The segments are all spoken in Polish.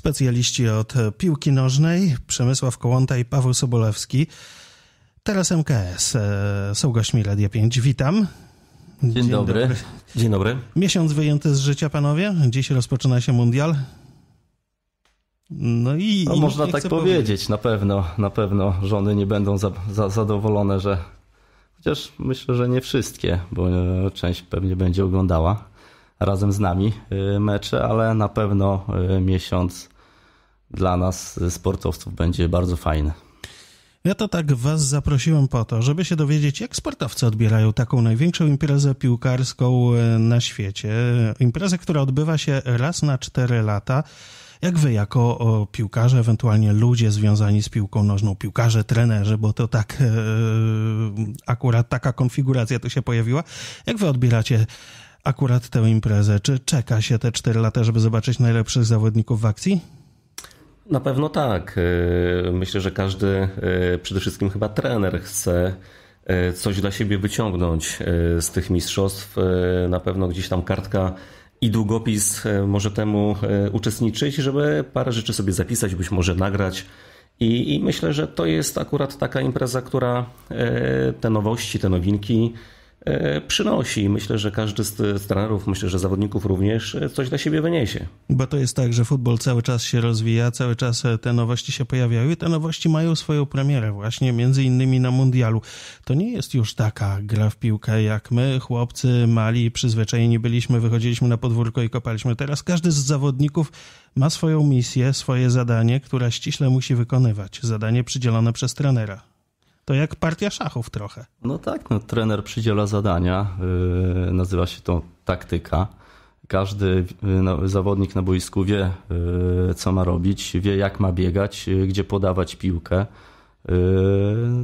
specjaliści od piłki nożnej, Przemysław Kołąta i Paweł Sobolewski. Teraz MKS e, są gośćmi Radia 5. Witam. Dzień, Dzień dobry. dobry. Dzień dobry. Miesiąc wyjęty z życia, panowie. Dziś rozpoczyna się mundial. No i. No, i można tak powiedzieć. na pewno, na pewno żony nie będą za, za, zadowolone, że. Chociaż myślę, że nie wszystkie, bo e, część pewnie będzie oglądała razem z nami y, mecze, ale na pewno y, miesiąc dla nas, y, sportowców, będzie bardzo fajny. Ja to tak Was zaprosiłem po to, żeby się dowiedzieć, jak sportowcy odbierają taką największą imprezę piłkarską na świecie. Imprezę, która odbywa się raz na cztery lata. Jak Wy, jako piłkarze, ewentualnie ludzie związani z piłką nożną, piłkarze, trenerzy, bo to tak, akurat taka konfiguracja tu się pojawiła, jak Wy odbieracie akurat tę imprezę? Czy czeka się te 4 lata, żeby zobaczyć najlepszych zawodników w akcji? Na pewno tak. E, myślę, że każdy, e, przede wszystkim chyba trener, chce e, coś dla siebie wyciągnąć z tych mistrzostw. Na pewno gdzieś tam kartka i długopis może temu uczestniczyć, żeby parę rzeczy sobie zapisać, być może nagrać. I, i myślę, że to jest akurat taka impreza, która te nowości, te nowinki E, przynosi. Myślę, że każdy z, z trenerów, myślę, że zawodników również e, coś dla siebie wyniesie. Bo to jest tak, że futbol cały czas się rozwija, cały czas e, te nowości się pojawiają i te nowości mają swoją premierę właśnie, między innymi na mundialu. To nie jest już taka gra w piłkę jak my, chłopcy mali, przyzwyczajeni byliśmy, wychodziliśmy na podwórko i kopaliśmy. Teraz każdy z zawodników ma swoją misję, swoje zadanie, które ściśle musi wykonywać. Zadanie przydzielone przez trenera. To jak partia szachów trochę. No tak, no, trener przydziela zadania, y, nazywa się to taktyka. Każdy y, no, zawodnik na boisku wie, y, co ma robić, wie jak ma biegać, gdzie podawać piłkę.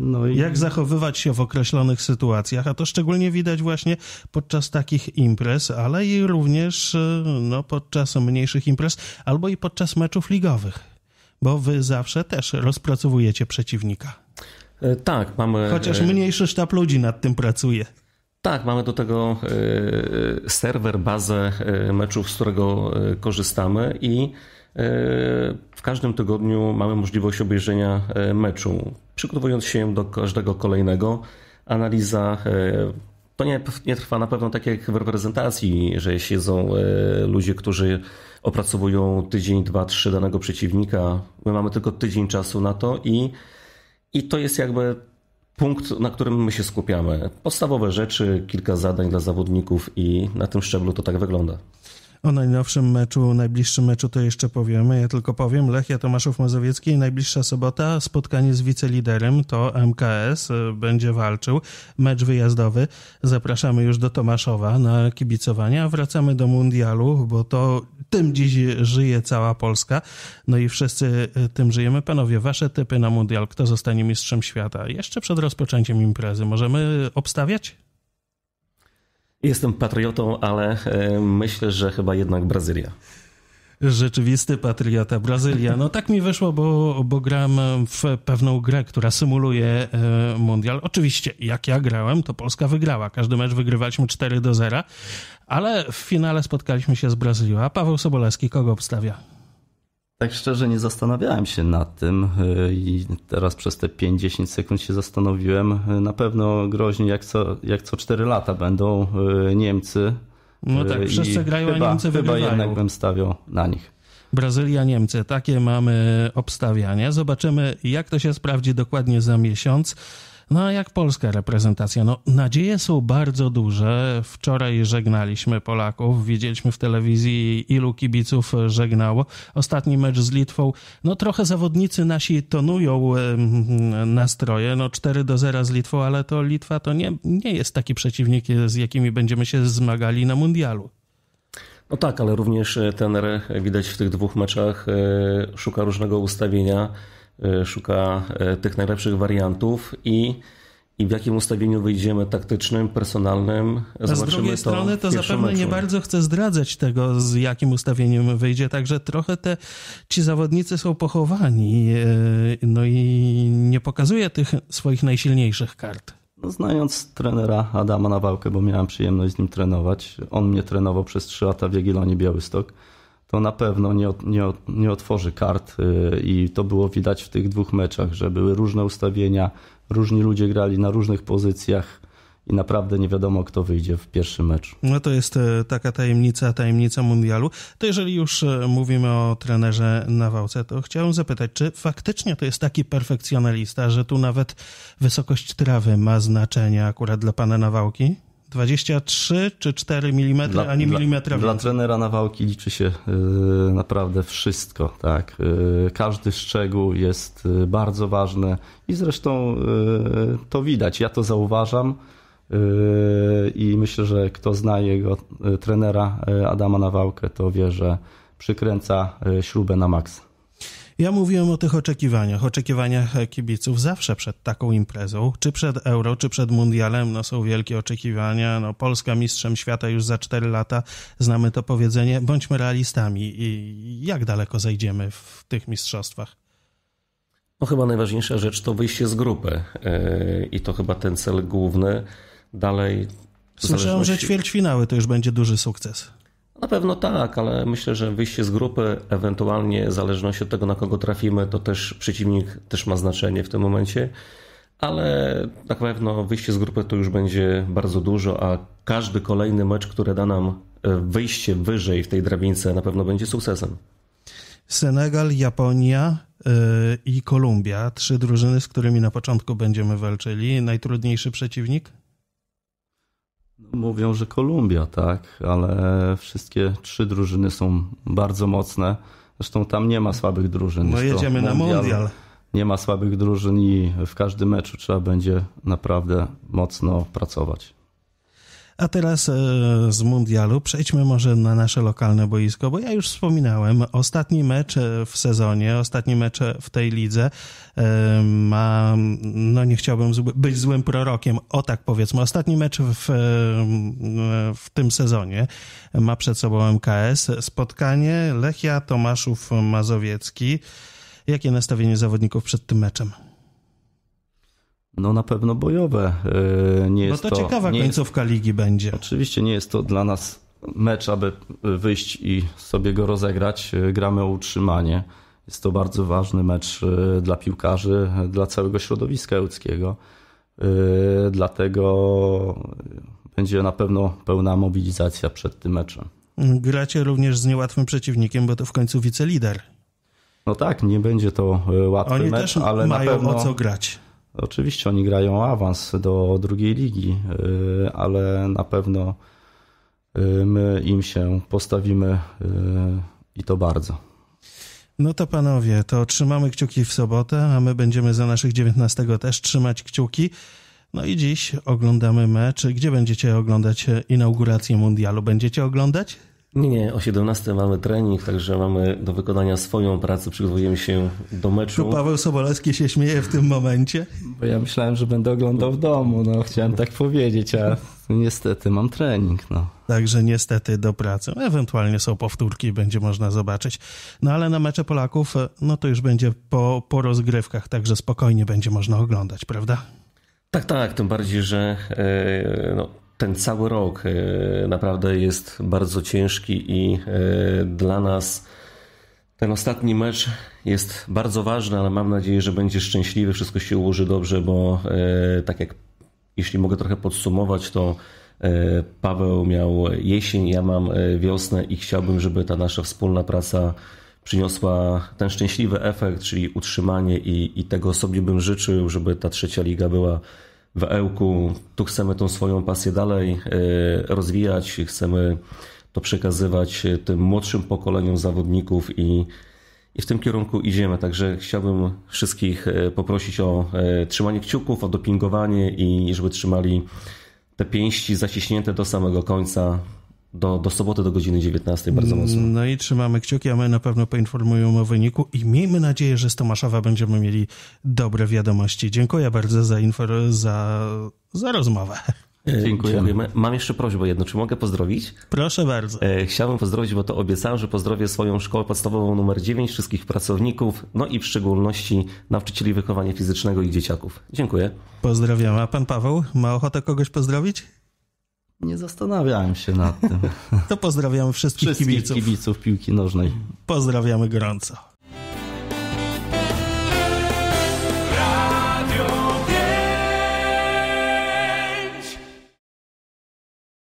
No i... Jak zachowywać się w określonych sytuacjach, a to szczególnie widać właśnie podczas takich imprez, ale i również no, podczas mniejszych imprez albo i podczas meczów ligowych, bo wy zawsze też rozpracowujecie przeciwnika. E, tak, mamy. Chociaż e, mniejszy sztab ludzi nad tym pracuje. Tak, mamy do tego e, serwer, bazę meczów, z którego korzystamy i w każdym tygodniu mamy możliwość obejrzenia meczu. Przygotowując się do każdego kolejnego, analiza to nie, nie, trwa na pewno tak jak w reprezentacji, że siedzą ludzie, którzy opracowują tydzień, dwa, trzy danego przeciwnika. My mamy tylko tydzień czasu na to i i to jest jakby punkt, na którym my się skupiamy. Podstawowe rzeczy, kilka zadań dla zawodników i na tym szczeblu to tak wygląda. O najnowszym meczu, najbliższym meczu to jeszcze powiemy. Ja tylko powiem, Lechia Tomaszów Mazowiecki, najbliższa sobota, spotkanie z wiceliderem, to MKS, e, będzie walczył, mecz wyjazdowy. Zapraszamy już do Tomaszowa na kibicowania. Wracamy do mundialu, bo to tym dziś żyje cała Polska. No i wszyscy e, tym żyjemy. Panowie, wasze typy na mundial, kto zostanie mistrzem świata? Jeszcze przed rozpoczęciem imprezy możemy obstawiać? Jestem patriotą, ale e, myślę, że chyba jednak Brazylia rzeczywisty patriota Brazylia. No tak mi wyszło, bo, bo gram w pewną grę, która symuluje e, mundial. Oczywiście, jak ja grałem, to Polska wygrała. Każdy mecz wygrywaliśmy 4 do 0, ale w finale spotkaliśmy się z Brazylią. A Paweł Sobolewski kogo obstawia? Tak szczerze nie zastanawiałem się nad tym y, i teraz przez te 5-10 sekund się zastanowiłem. Y, na pewno groźnie jak co, jak co 4 lata będą y, Niemcy. No tak, wszyscy grają, chyba, a Niemcy chyba wygrywają. Chyba jednak bym stawiał na nich. Brazylia, Niemcy. Takie mamy obstawiania. Zobaczymy, jak to się sprawdzi dokładnie za miesiąc. No a jak polska reprezentacja? No nadzieje są bardzo duże. Wczoraj żegnaliśmy Polaków, widzieliśmy w telewizji ilu kibiców żegnało. Ostatni mecz z Litwą, no trochę zawodnicy nasi tonują nastroje, no 4 do 0 z Litwą, ale to Litwa to nie, nie jest taki przeciwnik, z jakimi będziemy się zmagali na mundialu. No tak, ale również tener widać w tych dwóch meczach e, szuka różnego ustawienia E, szuka e, tych najlepszych wariantów i i w jakim ustawieniu wyjdziemy taktycznym, personalnym. A z drugiej strony to zapewne meczu. nie bardzo chcę zdradzać tego, z jakim ustawieniem wyjdzie, także trochę te ci zawodnicy są pochowani, e, no i nie pokazuje tych swoich najsilniejszych kart. No, znając trenera Adama Nawałkę, bo miałem przyjemność z nim trenować, on mnie trenował przez 3 lata w Jagiellonii Białystok, to na pewno nie, nie, nie otworzy kart y, i to było widać w tych dwóch meczach, że były różne ustawienia, różni ludzie grali na różnych pozycjach i naprawdę nie wiadomo, kto wyjdzie w pierwszym meczu. No to jest y, taka tajemnica, tajemnica mundialu. To jeżeli już y, mówimy o trenerze Nawałce, to chciałem zapytać, czy faktycznie to jest taki perfekcjonalista, że tu nawet wysokość trawy ma znaczenie akurat dla pana Nawałki? 23 czy 4 mm, dla, a nie dla, milimetra Dla trenera nawałki liczy się y, naprawdę wszystko. Tak? Y, każdy szczegół jest y, bardzo ważny i zresztą y, to widać. Ja to zauważam y, i myślę, że kto zna jego trenera Adama Nawałkę, to wie, że przykręca śrubę na maks. Ja mówiłem o tych oczekiwaniach, oczekiwaniach e, kibiców zawsze przed taką imprezą, czy przed Euro, czy przed Mundialem, no są wielkie oczekiwania, no Polska mistrzem świata już za 4 lata, znamy to powiedzenie, bądźmy realistami i jak daleko zejdziemy w tych mistrzostwach? No chyba najważniejsza rzecz to wyjście z grupy e, i to chyba ten cel główny. Dalej... Słyszałem, zależności... że ćwierćfinały to już będzie duży sukces. Na pewno tak, ale myślę, że wyjście z grupy, ewentualnie w zależności od tego, na kogo trafimy, to też przeciwnik też ma znaczenie w tym momencie. Ale na pewno wyjście z grupy to już będzie bardzo dużo, a każdy kolejny mecz, który da nam e, wyjście wyżej w tej drabince, na pewno będzie sukcesem. Senegal, Japonia e, i Kolumbia. Trzy drużyny, z którymi na początku będziemy walczyli. Najtrudniejszy przeciwnik? Mówią, że Kolumbia, tak, ale wszystkie trzy drużyny są bardzo mocne. Zresztą tam nie ma słabych drużyn. No jedziemy mundial, na mundial. Nie ma słabych drużyn i w każdym meczu trzeba będzie naprawdę mocno pracować. A teraz e, z mundialu przejdźmy może na nasze lokalne boisko, bo ja już wspominałem, ostatni mecz e, w sezonie, ostatni mecz e, w tej lidze ma, no nie chciałbym być złym prorokiem, o tak powiedzmy, ostatni mecz w, w tym sezonie ma przed sobą MKS, spotkanie Lechia Tomaszów Mazowiecki. Jakie nastawienie zawodników przed tym meczem? No na pewno bojowe. E, nie no jest no to, to ciekawa nie końcówka jest, ligi będzie. Oczywiście nie jest to dla nas mecz, aby wyjść i sobie go rozegrać. E, gramy o utrzymanie. Jest to bardzo ważny mecz e, dla piłkarzy, dla całego środowiska ludzkiego. Dlatego będzie na pewno pełna mobilizacja przed tym meczem. Gracie również z niełatwym przeciwnikiem, bo to w końcu wicelider. No tak, nie będzie to łatwy Oni mecz, ale mają na pewno o co grać. Oczywiście oni grają awans do drugiej ligi, y, ale na pewno y, my im się postawimy y, i to bardzo. No to panowie, to trzymamy kciuki w sobotę, a my będziemy za naszych 19 też trzymać kciuki. No i dziś oglądamy mecz. Gdzie będziecie oglądać inaugurację mundialu? Będziecie oglądać? Nie, nie, o 17 mamy trening, także mamy do wykonania swoją pracę, przygotowujemy się do meczu. Tu Paweł Sobolewski się śmieje w tym momencie. Bo ja myślałem, że będę oglądał w domu, no chciałem tak powiedzieć, a niestety mam trening, no. Także niestety do pracy. Ewentualnie są powtórki, będzie można zobaczyć. No ale na mecze Polaków, no to już będzie po, po rozgrywkach, także spokojnie będzie można oglądać, prawda? Tak, tak, tym bardziej, że e, no, ten cały rok e, naprawdę jest bardzo ciężki i e, dla nas ten ostatni mecz jest bardzo ważny, ale mam nadzieję, że będzie szczęśliwy, wszystko się ułoży dobrze, bo e, tak jak jeśli mogę trochę podsumować, to Paweł miał jesień, ja mam wiosnę i chciałbym, żeby ta nasza wspólna praca przyniosła ten szczęśliwy efekt, czyli utrzymanie i, i tego sobie bym życzył, żeby ta trzecia liga była w Ełku. Tu chcemy tą swoją pasję dalej e, rozwijać, chcemy to przekazywać e, tym młodszym pokoleniom zawodników i, i w tym kierunku idziemy. Także chciałbym wszystkich e, poprosić o trzymanie kciuków, o dopingowanie i żeby trzymali te pięści zaciśnięte do samego końca do, do soboty do godziny 19 bardzo mm, mocno. No i trzymamy kciuki, a my na pewno poinformujemy o wyniku i miejmy nadzieję, że z Tomaszowa będziemy mieli dobre wiadomości. Dziękuję bardzo za, infor- za, za rozmowę. Dziękujemy. Dziękuję. Mam jeszcze prośbę jedną. Czy mogę pozdrowić? Proszę bardzo. E, chciałbym pozdrowić, bo to obiecałem, że pozdrowię swoją szkołę podstawową numer 9, wszystkich pracowników, no i w szczególności nauczycieli wychowania fizycznego i dzieciaków. Dziękuję. Pozdrawiam. A pan Paweł ma ochotę kogoś pozdrowić? Nie zastanawiałem się nad tym. To pozdrawiamy wszystkich, wszystkich kibiców. kibiców piłki nożnej. Pozdrawiamy gorąco.